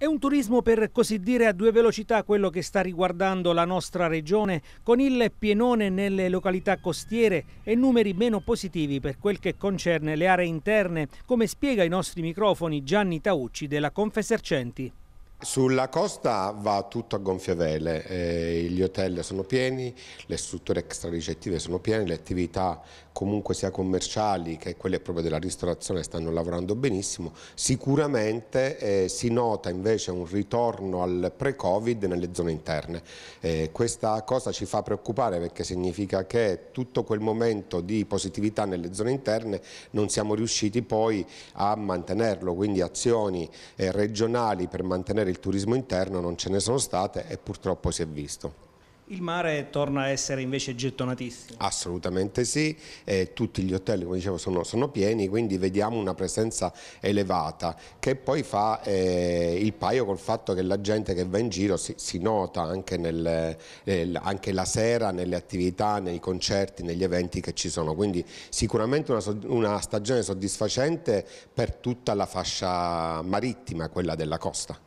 È un turismo per così dire a due velocità quello che sta riguardando la nostra regione, con il pienone nelle località costiere e numeri meno positivi per quel che concerne le aree interne, come spiega ai nostri microfoni Gianni Taucci della Confesercenti. Sulla costa va tutto a gonfie vele, eh, gli hotel sono pieni, le strutture extra-ricettive sono piene, le attività comunque sia commerciali che quelle proprio della ristorazione stanno lavorando benissimo. Sicuramente eh, si nota invece un ritorno al pre-Covid nelle zone interne. Eh, questa cosa ci fa preoccupare perché significa che tutto quel momento di positività nelle zone interne non siamo riusciti poi a mantenerlo, quindi azioni eh, regionali per mantenere per il turismo interno non ce ne sono state e purtroppo si è visto. Il mare torna a essere invece gettonatissimo? Assolutamente sì, eh, tutti gli hotel come dicevo sono, sono, pieni quindi vediamo una presenza elevata che poi fa eh, il paio col fatto che la gente che va in giro si, si nota anche, nel, nel, eh, anche, la sera nelle attività, nei concerti, negli eventi che ci sono quindi sicuramente una, una stagione soddisfacente per tutta la fascia marittima, quella della costa.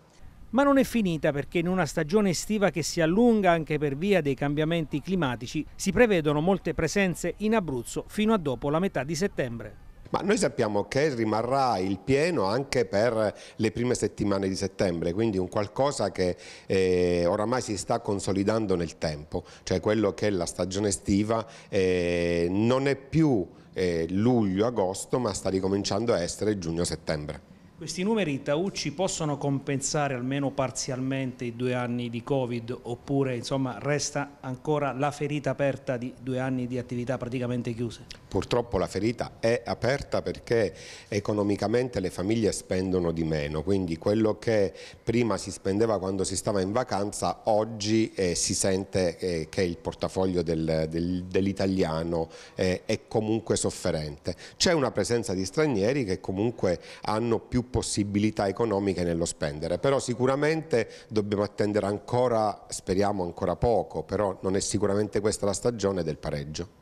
Ma non è finita perché in una stagione estiva che si allunga anche per via dei cambiamenti climatici si prevedono molte presenze in Abruzzo fino a dopo la metà di settembre. Ma noi sappiamo che rimarrà il pieno anche per le prime settimane di settembre, quindi un qualcosa che eh, oramai si sta consolidando nel tempo, cioè quello che la stagione estiva eh, non è più eh, luglio-agosto ma sta ricominciando a essere giugno-settembre. Questi numeri Taucci possono compensare almeno parzialmente i due anni di Covid oppure insomma, resta ancora la ferita aperta di due anni di attività praticamente chiuse? Purtroppo la ferita è aperta perché economicamente le famiglie spendono di meno, quindi quello che prima si spendeva quando si stava in vacanza oggi eh, si sente eh, che il portafoglio del, del, dell'italiano eh, è comunque sofferente. C'è una presenza di stranieri che comunque hanno più possibilità economiche nello spendere, però sicuramente dobbiamo attendere ancora, speriamo ancora poco, però non è sicuramente questa la stagione del pareggio.